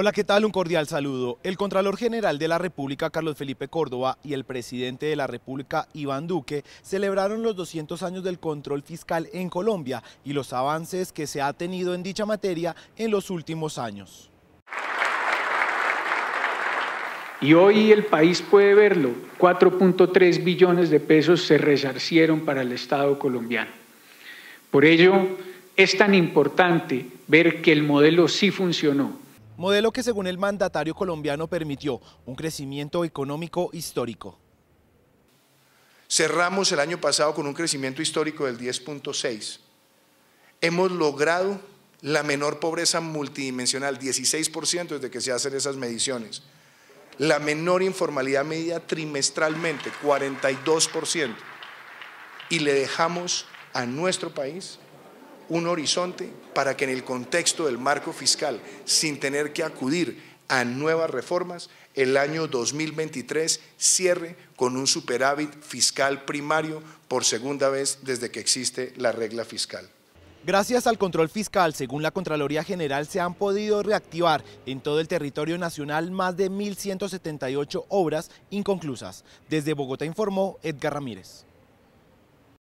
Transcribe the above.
Hola, ¿qué tal? Un cordial saludo. El Contralor General de la República, Carlos Felipe Córdoba, y el presidente de la República, Iván Duque, celebraron los 200 años del control fiscal en Colombia y los avances que se ha tenido en dicha materia en los últimos años. Y hoy el país puede verlo, 4.3 billones de pesos se resarcieron para el Estado colombiano. Por ello, es tan importante ver que el modelo sí funcionó modelo que según el mandatario colombiano permitió un crecimiento económico histórico. Cerramos el año pasado con un crecimiento histórico del 10.6. Hemos logrado la menor pobreza multidimensional, 16% desde que se hacen esas mediciones. La menor informalidad medida trimestralmente, 42%. Y le dejamos a nuestro país un horizonte para que en el contexto del marco fiscal, sin tener que acudir a nuevas reformas, el año 2023 cierre con un superávit fiscal primario por segunda vez desde que existe la regla fiscal. Gracias al control fiscal, según la Contraloría General, se han podido reactivar en todo el territorio nacional más de 1.178 obras inconclusas. Desde Bogotá informó Edgar Ramírez.